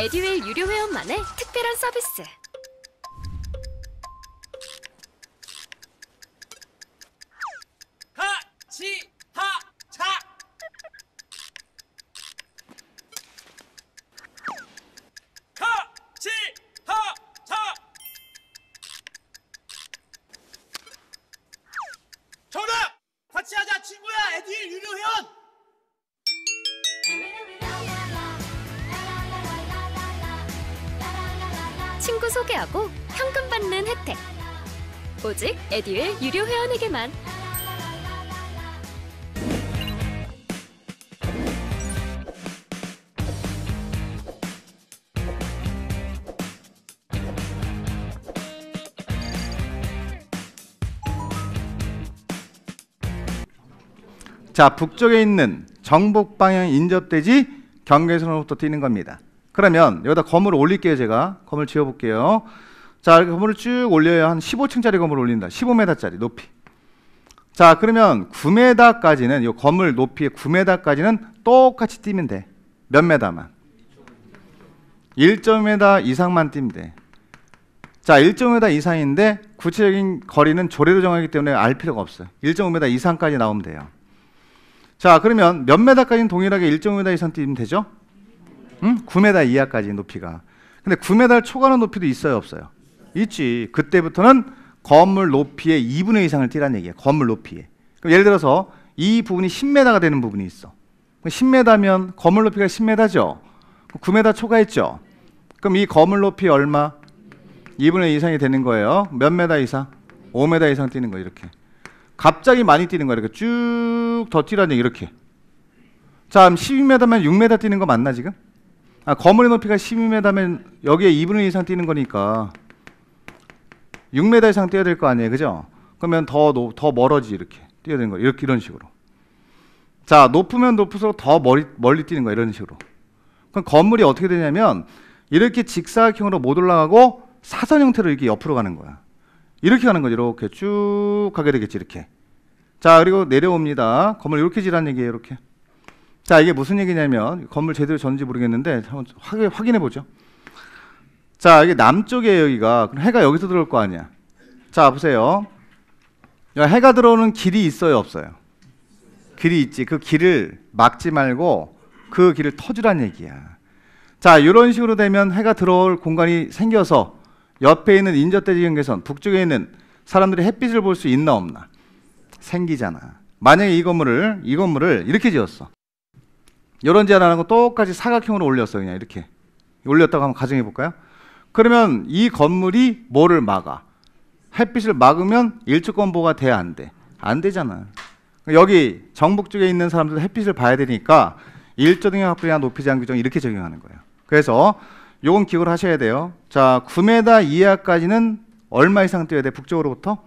에듀웰 유료 회원만의 특별한 서비스. 에듀의 유료 회원에게만 자, 북쪽에 있는 정북 방향 인접대지 경계선으로부터 뛰는 겁니다. 그러면 여기다 검을 올릴게요, 제가. 검을 지어 볼게요. 자, 건물을 쭉 올려야 한 15층짜리 건물을 올린다. 15m짜리 높이. 자, 그러면 9m까지는 이 건물 높이의 9m까지는 똑같이 뛰면 돼. 몇 m만? 1.5m 이상만 뛰면 돼. 자, 1.5m 이상인데 구체적인 거리는 조례로 정하기 때문에 알 필요가 없어요. 1.5m 이상까지 나오면 돼요. 자, 그러면 몇 m까지는 동일하게 1.5m 이상 뛰면 되죠? 응? 9m 이하까지 높이가. 근데 9m 초과하는 높이도 있어요, 없어요? 있지. 그때부터는 건물 높이의 2분의 이상을 띠라는 얘기야. 건물 높이에. 그럼 예를 들어서 이 부분이 10m가 되는 부분이 있어. 10m면 건물 높이가 10m죠. 9m 초과했죠. 그럼 이 건물 높이 얼마? 2분의 2 이상이 되는 거예요. 몇 m 이상? 5m 이상 뛰는 거예요 이렇게. 갑자기 많이 뛰는 거 이렇게 쭉더 뛰라니 이렇게. 자, 12m면 6m 뛰는 거 맞나 지금? 아, 건물의 높이가 12m면 여기에 2분의 1 이상 뛰는 거니까 6m 이상 뛰어야 될 거 아니에요. 그죠? 그러면 더, 노, 더 멀어지 이렇게 뛰어야 되는 거예요. 이렇게, 이런 식으로. 자, 높으면 높을수록 더 멀리, 멀리 뛰는 거예요. 이런 식으로. 그럼 건물이 어떻게 되냐면 이렇게 직사각형으로 못 올라가고 사선 형태로 이렇게 옆으로 가는 거야. 이렇게 가는 거죠. 이렇게 쭉 가게 되겠지. 이렇게. 자, 그리고 내려옵니다. 건물 이렇게 지란 얘기예요. 이렇게. 자, 이게 무슨 얘기냐면 건물 제대로 전지 모르겠는데 한번 확인해 보죠. 자, 이게 남쪽에 여기가 그럼 해가 여기서 들어올 거 아니야. 자, 보세요. 해가 들어오는 길이 있어요, 없어요? 길이 있지. 그 길을 막지 말고 그 길을 터주란 얘기야. 자, 이런 식으로 되면 해가 들어올 공간이 생겨서 옆에 있는 인접대지 경계선 북쪽에 있는 사람들이 햇빛을 볼 수 있나 없나 생기잖아. 만약에 이 건물을 이 건물을 이렇게 지었어. 이런 제안하는 거 똑같이 사각형으로 올렸어 요 그냥 이렇게 올렸다고 한번 가정해 볼까요? 그러면 이 건물이 뭐를 막아? 햇빛을 막으면 일주권보가 돼야 안 돼. 안 되잖아요. 여기 정북 쪽에 있는 사람들 햇빛을 봐야 되니까 일조등의 확보나 높이 제한 규정 이렇게 적용하는 거예요. 그래서 요건 기억을 하셔야 돼요. 자, 9m 이하까지는 얼마 이상 뛰어야 돼? 북쪽으로부터?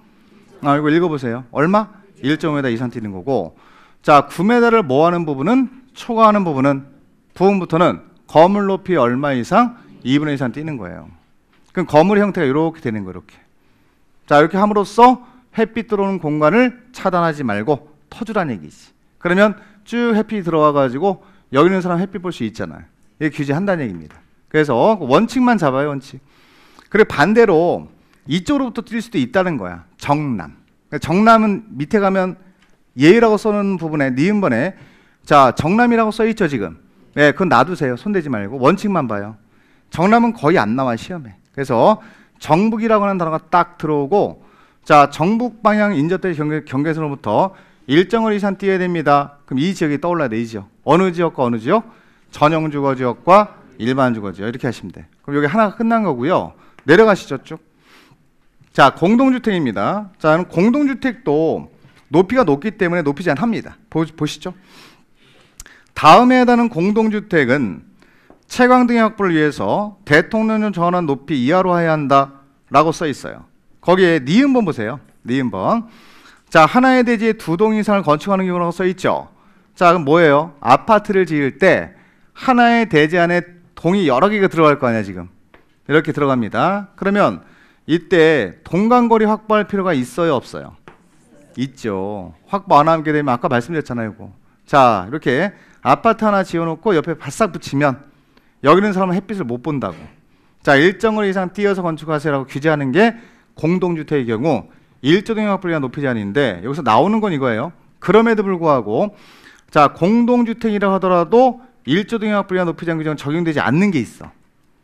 아, 이거 읽어보세요. 얼마? 1.5m 이상 뛰는 거고. 자, 9m를 모하는 부분은 초과하는 부분은 부분부터는 건물 높이 얼마 이상 2분의 1산 뛰는 거예요. 그럼 거물 형태가 이렇게 되는 거예요. 이렇게. 자, 이렇게 함으로써 햇빛 들어오는 공간을 차단하지 말고 터주란 얘기지. 그러면 쭉 햇빛 들어와 가지고 여기 있는 사람 햇빛 볼 수 있잖아요. 이게 규제한다는 얘기입니다. 그래서 원칙만 잡아요, 원칙. 그리고 반대로 이쪽으로부터 뛸 수도 있다는 거야. 정남. 그러니까 정남은 밑에 가면 예의라고 써는 부분에 니은번에 자 정남이라고 써 있죠 지금. 네, 그건 놔두세요. 손대지 말고 원칙만 봐요. 정남은 거의 안 나와 시험에. 그래서 정북이라고 하는 단어가 딱 들어오고 자 정북 방향 인접대 경계, 경계선으로부터 일정을 이상 뛰어야 됩니다. 그럼 이 지역이 떠올라야 돼, 이 지역. 어느 지역과 어느 지역? 전용 주거 지역과 일반 주거 지역 이렇게 하시면 돼. 그럼 여기 하나가 끝난 거고요. 내려가시죠 쭉. 자 공동주택입니다. 자 그럼 공동주택도 높이가 높기 때문에 높이지 않합니다. 보, 보시죠. 다음에 해당하는 공동주택은 채광등의 확보를 위해서 대통령령 전환 높이 이하로 해야 한다라고 써 있어요. 거기에 니은번 보세요. 니은번. 자, 하나의 대지에 두 동 이상을 건축하는 경우라고 써 있죠. 자, 그럼 뭐예요? 아파트를 지을 때 하나의 대지 안에 동이 여러 개가 들어갈 거 아니야, 지금. 이렇게 들어갑니다. 그러면 이때 동강거리 확보할 필요가 있어요, 없어요? 있죠. 확보 안 하게 되면 아까 말씀드렸잖아요, 이거. 자, 이렇게 아파트 하나 지어놓고 옆에 바싹 붙이면 여기는 사람은 햇빛을 못 본다고. 자, 일정을 이상 띄어서 건축하세요라고 규제하는 게 공동주택의 경우 일조등형학분리가 높이 제한인데 여기서 나오는 건 이거예요. 그럼에도 불구하고 자, 공동주택이라 하더라도 일조등형학분리가 높이 제한 규정은 적용되지 않는 게 있어.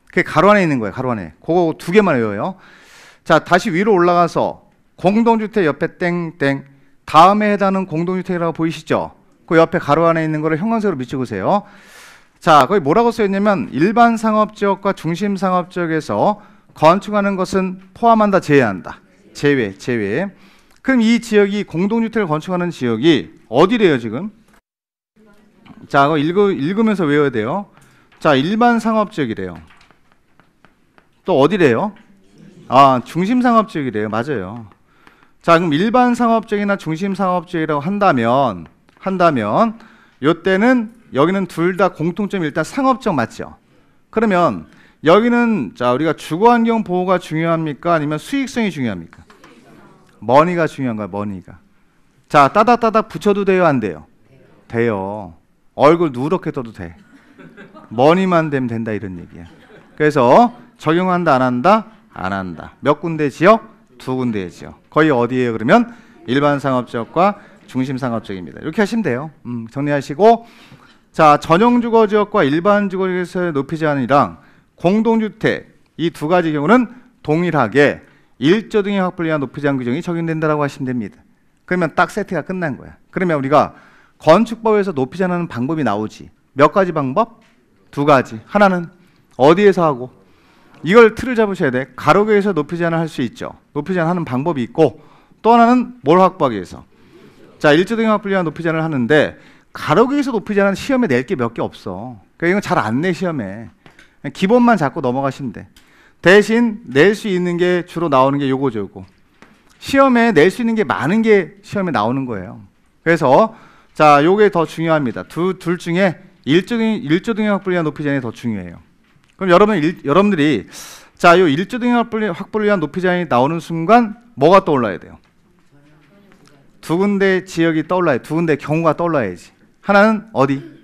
그게 가로 안에 있는 거예요. 가로 안에. 그거 두 개만 외워요. 자, 다시 위로 올라가서 공동주택 옆에 땡땡 다음에 해당하는 공동주택이라고 보이시죠? 그 옆에 가로 안에 있는 거를 형광색으로 비추고세요. 자, 거기 뭐라고 써 있냐면 일반 상업 지역과 중심 상업 지역에서 건축하는 것은 포함한다 제외한다. 제외, 제외. 그럼 이 지역이 공동 주택을 건축하는 지역이 어디래요, 지금? 자, 이거 읽으, 읽으면서 외워야 돼요. 자, 일반 상업 지역이래요. 또 어디래요? 아, 중심 상업 지역이래요. 맞아요. 자, 그럼 일반 상업 지역이나 중심 상업 지역이라고 한다면 한다면 요때는 여기는 둘 다 공통점이 일단 상업적 맞죠? 그러면 여기는 자 우리가 주거 환경 보호가 중요합니까? 아니면 수익성이 중요합니까? 머니가 중요한 거야, 머니가. 자, 따닥따닥 붙여도 돼요, 안 돼요? 돼요. 얼굴 누렇게 떠도 돼. 머니만 되면 된다 이런 얘기야. 그래서 적용한다 안 한다? 안 한다. 몇 군데 지역? 두군데 지역. 거의 어디예요? 그러면 일반 상업 적과 중심 상업 적입니다 이렇게 하시면 돼요. 음, 정리하시고 자, 전용 주거 지역과 일반 주거 지역에서의 높이 제한이랑 공동주택 이 두 가지 경우는 동일하게 1조 등의 확보를 위 높이 제한 규정이 적용된다라고 하시면 됩니다. 그러면 딱 세트가 끝난 거야. 그러면 우리가 건축법에서 높이 제한하는 방법이 나오지. 몇 가지 방법? 두 가지. 하나는 어디에서 하고 이걸 틀을 잡으셔야 돼. 가로계에서 높이 제한을 할 수 있죠. 높이 제한하는 방법이 있고 또 하나는 뭘 확보하기 위해서. 자, 1조 등의 확보를 위 높이 제한을 하는데 가로기에서 높이 자는 시험에 낼 게 몇 개 없어. 그러니까 이건 잘 안 내 시험에. 기본만 잡고 넘어가시면 돼. 대신 낼 수 있는 게 주로 나오는 게 요거죠, 요거. 시험에 낼 수 있는 게 많은 게 시험에 나오는 거예요. 그래서 자, 요게 더 중요합니다. 두, 둘 중에 일조등, 일조등 확불리한 높이 제한이 더 중요해요. 그럼 여러분, 일, 여러분들이 자, 요 일조등 확불리한 보 높이 제한이 나오는 순간 뭐가 떠올라야 돼요? 두 군데 지역이 떠올라야 두 군데 경우가 떠올라야지. 하나는 어디?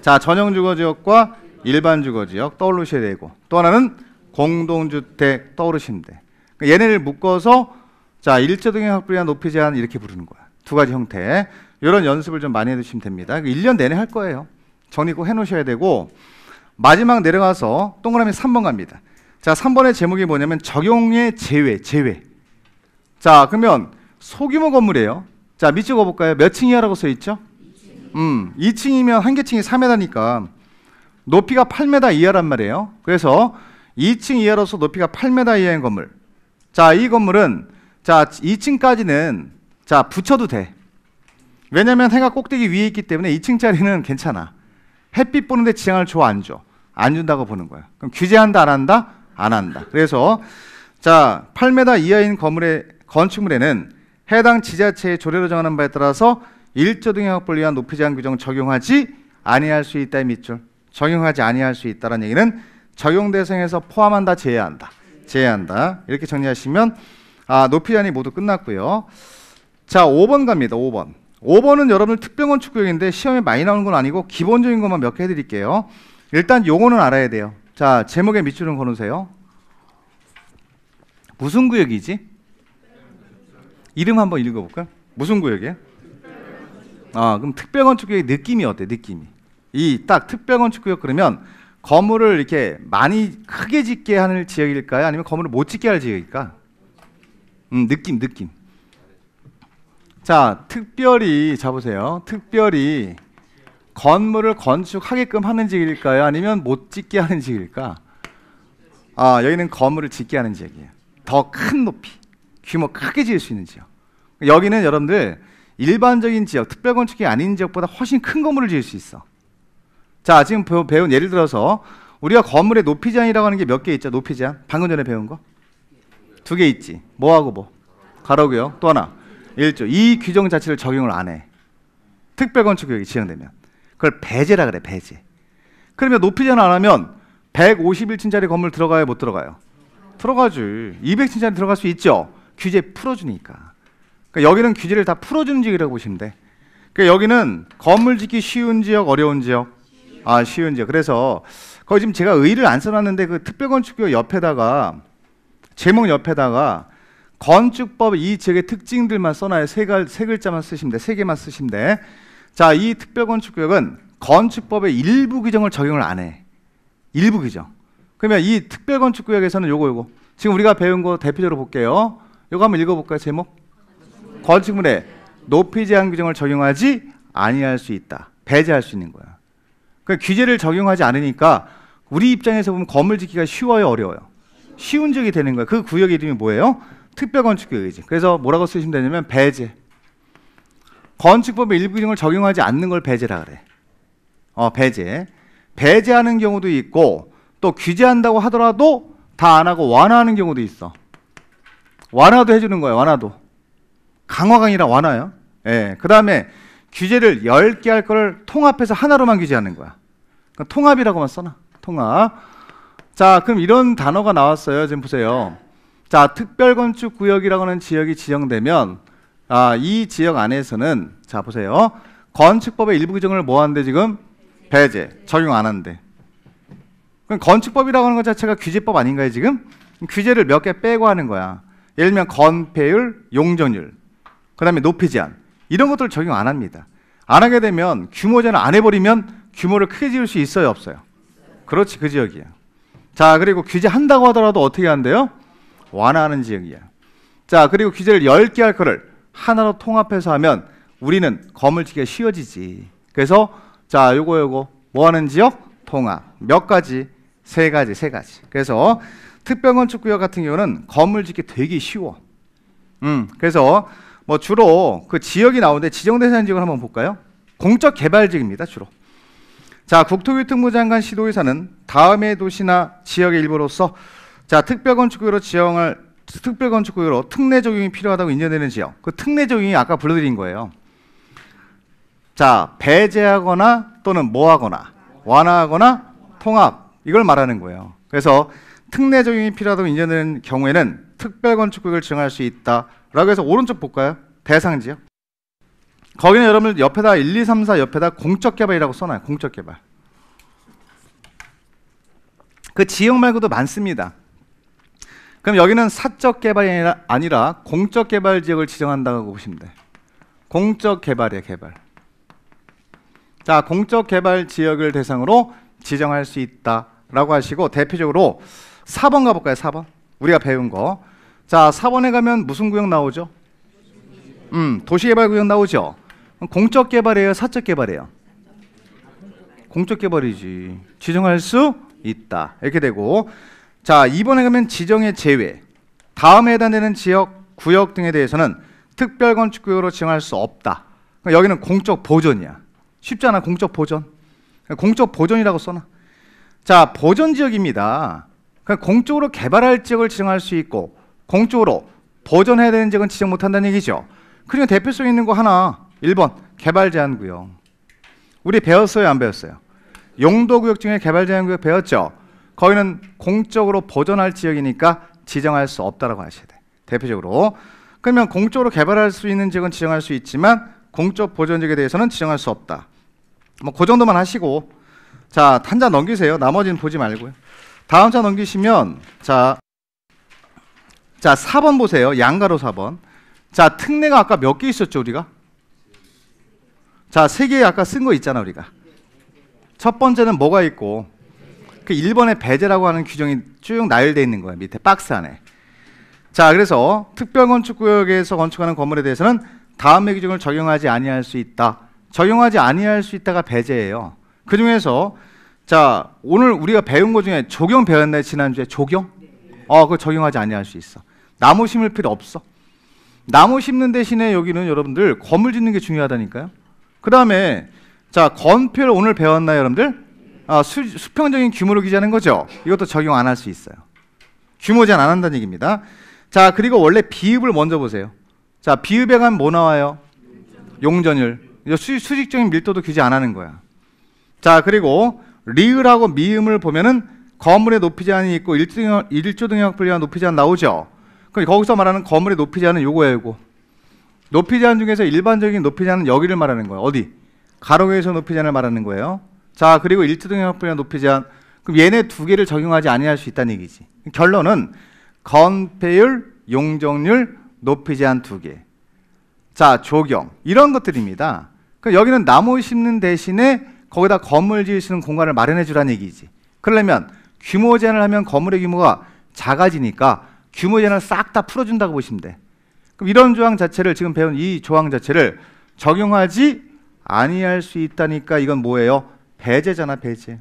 자, 전용 주거 지역과 일반 주거 지역 떠오르셔야 되고 또 하나는 공동주택 떠오르시면 돼. 그러니까 얘네를 묶어서 자, 일제동의 확보량 높이 제한 이렇게 부르는 거야. 두 가지 형태. 이런 연습을 좀 많이 해 두시면 됩니다. 그 1년 내내 할 거예요. 정리 꼭해 놓으셔야 되고 마지막 내려가서 동그라미 3번 갑니다. 자, 3번의 제목이 뭐냐면 적용의 제외, 제외. 자, 그러면 소규모 건물이에요. 자, 밑찍가 볼까요? 몇 층이야라고 써 있죠? 음, 2층이면 한 계층이 3m니까 높이가 8m 이하란 말이에요. 그래서 2층 이하로서 높이가 8m 이하인 건물. 자, 이 건물은 자, 2층까지는 자, 붙여도 돼. 왜냐면 해가 꼭대기 위에 있기 때문에 2층짜리는 괜찮아. 햇빛 보는데 지장을 줘 안 줘? 안 준다고 보는 거야. 그럼 규제한다 안 한다? 안 한다. 그래서 자, 8m 이하인 건물의 건축물에는 해당 지자체의 조례로 정하는 바에 따라서 1조등행학벌 위한 높이 제한 규정 적용하지 아니할 수 있다의 밑줄 적용하지 아니할 수 있다라는 얘기는 적용 대상에서 포함한다 제외한다 제외한다 이렇게 정리하시면 아 높이 제한이 모두 끝났고요 자 5번 갑니다 5번 5번은 여러분들 특별원 축구형인데 시험에 많이 나오는 건 아니고 기본적인 것만 몇 개 해드릴게요 일단 용어는 알아야 돼요 자 제목에 밑줄은 걸으세요 무슨 구역이지? 이름 한번 읽어볼까요? 무슨 구역이에요? 아, 그럼 특별건축의 느낌이 어때? 느낌이. 이 딱 특별건축구역 그러면 건물을 이렇게 많이 크게 짓게 하는 지역일까요? 아니면 건물을 못 짓게 할 지역일까? 음, 느낌, 느낌. 자, 특별히 잡으세요. 특별히 건물을 건축하게끔 하는 지역일까요? 아니면 못 짓게 하는 지역일까? 아, 여기는 건물을 짓게 하는 지역이에요. 더 큰 높이, 규모 크게 지을 수 있는 지역. 여기는 여러분들 일반적인 지역, 특별건 축이 아닌 지역보다 훨씬 큰 건물을 지을 수 있어. 자, 지금 배운 예를 들어서 우리가 건물의 높이 제한이라고 하는 게 몇 개 있죠? 높이 제한? 방금 전에 배운 거? 두 개 있지. 뭐하고 뭐? 뭐? 가로고요. 또 하나. 일조. 이 규정 자체를 적용을 안 해. 특별건축역이 지정되면. 그걸 배제라 그래, 배제. 그러면 높이 제한 안 하면 151층짜리 건물 들어가요, 못 들어가요? 들어가지. 200층짜리 들어갈 수 있죠. 규제 풀어주니까. 그러니까 여기는 규제를 다 풀어주는 지역이라고 보시면 돼. 그러니까 여기는 건물 짓기 쉬운 지역, 어려운 지역. 아, 쉬운 지역. 그래서 거기 지금 제가 의의를 안 써놨는데 그 특별건축교 옆에다가 제목 옆에다가 건축법 이 지역의 특징들만 써놔요. 세, 글, 세 글자만 쓰시면 돼. 세 개만 쓰시면 돼. 자, 이 특별건축구역은 건축법의 일부 규정을 적용을 안 해. 일부 규정. 그러면 이 특별건축구역에서는 요거 요거. 지금 우리가 배운 거 대표적으로 볼게요. 요거 한번 읽어볼까요? 제목. 건축물에 높이 제한 규정을 적용하지 아니할 수 있다. 배제할 수 있는 거야. 그러니까 규제를 적용하지 않으니까 우리 입장에서 보면 건물 짓기가 쉬워요, 어려워요. 쉬운 적이 되는 거야. 그 구역 이름이 뭐예요? 특별건축구역이지. 그래서 뭐라고 쓰시면 되냐면 배제. 건축법의 일부 규정을 적용하지 않는 걸 배제라 그래. 어, 배제. 배제하는 경우도 있고 또 규제한다고 하더라도 다 안 하고 완화하는 경우도 있어. 완화도 해주는 거야, 완화도. 강화강이니라 완화요. 예. 그 다음에 규제를 10개 할 거를 통합해서 하나로만 규제하는 거야. 그러니까 통합이라고만 써놔. 통합. 자, 그럼 이런 단어가 나왔어요. 지금 보세요. 자, 특별건축구역이라고 하는 지역이 지정되면 아, 이 지역 안에서는 자, 보세요. 건축법의 일부 규정을 뭐 하는데 지금 배제, 적용 안 하는데. 그럼 건축법이라고 하는 것 자체가 규제법 아닌가요, 지금? 규제를 몇 개 빼고 하는 거야. 예를 들면 건폐율, 용적률. 그 다음에 높이 제한. 이런 것들을 적용 안 합니다. 안 하게 되면 규모 제한 안 해버리면 규모를 크게 지을 수 있어요, 없어요? 그렇지, 그 지역이야. 자, 그리고 규제한다고 하더라도 어떻게 한대요? 완화하는 지역이야. 자, 그리고 규제를 10개 할 거를 하나로 통합해서 하면 우리는 건물지기가 쉬워지지. 그래서 자, 요거 요거 뭐 하는 지역? 통합. 몇 가지? 세 가지, 세 가지. 그래서 특별건축구역 같은 경우는 건물 짓기 되게 쉬워. 음, 그래서 뭐 주로 그 지역이 나오는데 지정된 산지역을 한번 볼까요? 공적 개발지입니다, 주로. 자, 국토교통부 장관 시도의사는 다음의 도시나 지역의 일부로서 자, 특별건축구으로지형을특별건축구으로 특례 적용이 필요하다고 인정되는 지역. 그 특례 적용이 아까 불러드린 거예요. 자, 배제하거나 또는 뭐하거나 완화하거나 통합 이걸 말하는 거예요. 그래서 특례 적용이 필요하다고 인정되는 경우에는 특별건축구역을 지정할 수 있다. 라고 해서 오른쪽 볼까요? 대상 지역. 거기는 여러분 옆에다 1, 2, 3, 4 옆에다 공적 개발이라고 써놔요. 공적 개발. 그 지역 말고도 많습니다. 그럼 여기는 사적 개발이 아니라, 아니라 공적 개발 지역을 지정한다고 보시면 돼. 공적 개발이에요, 개발. 자, 공적 개발 지역을 대상으로 지정할 수 있다라고 하시고 대표적으로 4번 가볼까요, 4번? 우리가 배운 거. 자, 4번에 가면 무슨 구역 나오죠? 음, 도시개발 구역 나오죠? 공적 개발이에요, 사적 개발이에요? 공적 개발이지. 지정할 수 있다. 이렇게 되고. 자, 2번에 가면 지정의 제외. 다음에 해당되는 지역, 구역 등에 대해서는 특별 건축 구역으로 지정할 수 없다. 그러니까 여기는 공적 보존이야. 쉽지 않아, 공적 보존. 공적 보존이라고 써놔. 자, 보존 지역입니다. 그러니까 공적으로 개발할 지역을 지정할 수 있고 공적으로 보존해야 되는 지역은지정 못한다는 얘기죠. 그리고 대표성 있는 거 하나 1번 개발 제한 구역. 우리 배웠어요, 안 배웠어요? 용도 구역 중에 개발 제한 구역 배웠죠. 거기는 공적으로 보존할 지역이니까 지정할 수 없다라고 하셔야 돼. 대표적으로. 그러면 공적으로 개발할 수 있는 지역은 지정할 수 있지만 공적 보존 지역에 대해서는 지정할 수 없다. 뭐 그 정도만 하시고 자, 한자 넘기세요. 나머지는 보지 말고요. 다음 자 넘기시면 자 자, 4번 보세요. 양가로 4번. 자, 특례가 아까 몇 개 있었죠, 우리가? 자, 3개 아까 쓴 거 있잖아, 우리가. 첫 번째는 뭐가 있고, 그 1번에 배제라고 하는 규정이 쭉 나열되어 있는 거예요. 밑에 박스 안에. 자, 그래서 특별건축구역에서 건축하는 건물에 대해서는 다음의 규정을 적용하지 아니할 수 있다. 적용하지 아니할 수 있다가 배제예요. 그 중에서 자 오늘 우리가 배운 것 중에 조경 배웠나요 지난주에 조경? 어, 그거 적용하지 아니할 수 있어. 나무 심을 필요 없어. 나무 심는 대신에 여기는 여러분들 건물 짓는 게 중요하다니까요. 그 다음에 자 건표를 오늘 배웠나요, 여러분들? 아, 수, 수평적인 규모로 기재하는 거죠. 이것도 적용 안 할 수 있어요. 규모 제한 안 한다는 얘기입니다. 자 그리고 원래 비읍을 먼저 보세요. 자 비읍에 가면 뭐 나와요? 용전율. 수, 수직적인 밀도도 규제 안 하는 거야. 자 그리고 리을하고 미음을 보면은 건물의 높이 제한이 있고 일조등형, 불량 높이 제한 나오죠. 그럼 거기서 말하는 건물의 높이 제한은 요거예요, 높이 제한 중에서 일반적인 높이 제한은 여기를 말하는 거예요. 어디? 가로에서 높이 제한을 말하는 거예요. 자, 그리고 일치동형 분야 높이 제한. 그럼 얘네 두 개를 적용하지 아니할 수 있다는 얘기지. 결론은 건폐율, 용적률, 높이 제한 두 개. 자, 조경. 이런 것들입니다. 그럼 여기는 나무 심는 대신에 거기다 건물 지을 수 있는 공간을 마련해 주라는 얘기지. 그러려면 규모 제한을 하면 건물의 규모가 작아지니까 규모 제한을 싹 다 풀어준다고 보시면 돼. 그럼 이런 조항 자체를 지금 배운 이 조항 자체를 적용하지 아니할 수 있다니까 이건 뭐예요? 배제잖아 배제.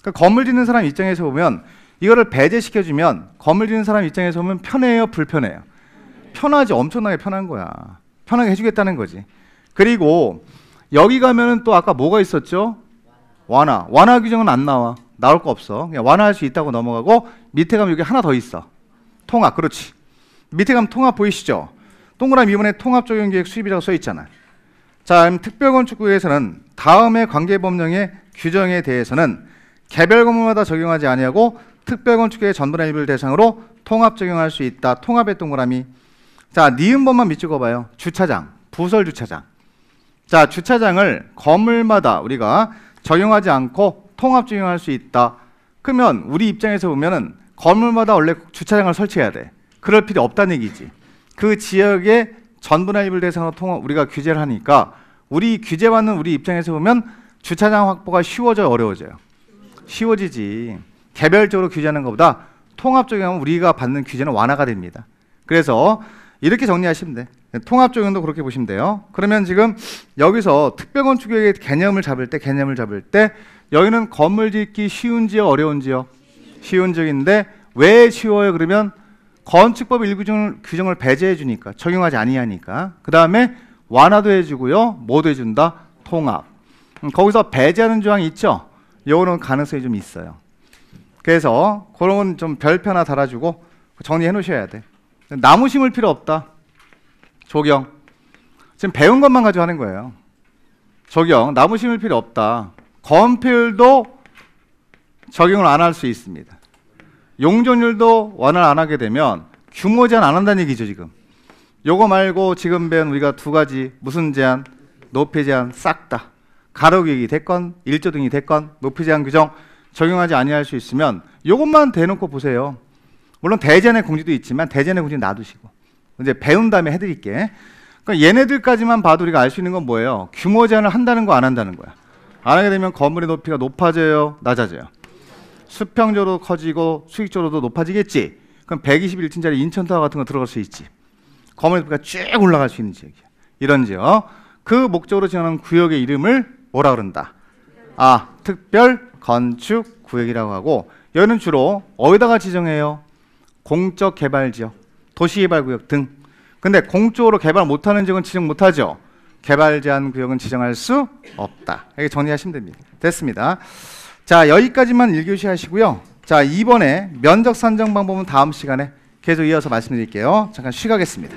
그러니까 건물 짓는 사람 입장에서 보면 이거를 배제시켜주면 건물 짓는 사람 입장에서 보면 편해요 불편해요. 편하지 엄청나게 편한 거야. 편하게 해주겠다는 거지. 그리고 여기 가면은 또 아까 뭐가 있었죠? 완화. 완화 규정은 안 나와. 나올 거 없어. 그냥 완화할 수 있다고 넘어가고 밑에 가면 여기 하나 더 있어. 통합, 그렇지. 밑에 가면 통합 보이시죠? 동그라미 이번에 통합적용계획 수립이라고 써 있잖아요. 자, 특별건축구에서는 다음의 관계법령의 규정에 대해서는 개별 건물마다 적용하지 아니하고 특별건축계 전분의 일부를 대상으로 통합 적용할 수 있다. 통합의 동그라미. 자, 니은번만 밑 찍어봐요. 주차장, 부설 주차장. 자, 주차장을 건물마다 우리가 적용하지 않고 통합 적용할 수 있다. 그러면 우리 입장에서 보면은 건물마다 원래 주차장을 설치해야 돼. 그럴 필요 없다는 얘기지. 그 지역의 전분나 일부 대상으로 통한 우리가 규제를 하니까 우리 규제 받는 우리 입장에서 보면 주차장 확보가 쉬워져요, 어려워져요. 쉬워지지. 개별적으로 규제하는 것보다 통합적으로 하면 우리가 받는 규제는 완화가 됩니다. 그래서 이렇게 정리하시면 돼. 통합 적용도 그렇게 보시면 돼요. 그러면 지금 여기서 특별건축의 개념을 잡을 때 개념을 잡을 때 여기는 건물 짓기 쉬운 지역 어려운 지요 쉬운 적인데 왜 쉬워요? 그러면 건축법 일부 규정을 배제해 주니까 적용하지 아니하니까 그 다음에 완화도 해주고요 뭐도 해준다? 통합 음, 거기서 배제하는 조항이 있죠 요거는 가능성이 좀 있어요 그래서 그런 건 좀 별표 하나 달아주고 정리해 놓으셔야 돼 나무 심을 필요 없다 조경 지금 배운 것만 가지고 하는 거예요 조경 나무 심을 필요 없다 건필도 적용을 안 할 수 있습니다 용적률도 완화를 안 하게 되면 규모 제한 안 한다는 얘기죠 지금. 요거 말고 지금 배 우리가 두 가지 무슨 제한, 높이 제한 싹 다 가로기이 됐건 일조등이 됐건 높이 제한 규정 적용하지 아니할 수 있으면 요것만 대놓고 보세요. 물론 대전의 공지도 있지만 대전의 공지 놔두시고 이제 배운 다음에 해드릴게. 그러니까 얘네들까지만 봐도 우리가 알 수 있는 건 뭐예요? 규모 제한을 한다는 거 안 한다는 거야. 안 하게 되면 건물의 높이가 높아져요, 낮아져요. 수평적으로 커지고 수익적으로도 높아지겠지. 그럼 121층짜리 인천타워 같은 거 들어갈 수 있지. 검은 건물가 쭉 올라갈 수 있는 지역이야. 이런 지역. 그 목적으로 지정하 구역의 이름을 뭐라 그런다? 아, 특별 건축 구역이라고 하고 여기는 주로 어디다가 지정해요? 공적 개발 지역, 도시 개발 구역 등. 근데 공적으로 개발 못 하는 지역은 지정 못 하죠. 개발 제한 구역은 지정할 수 없다. 이렇게 정리하시면 됩니다. 됐습니다. 자, 여기까지만 1교시 하시고요. 자, 이번에 면적 산정 방법은 다음 시간에 계속 이어서 말씀드릴게요. 잠깐 쉬가겠습니다.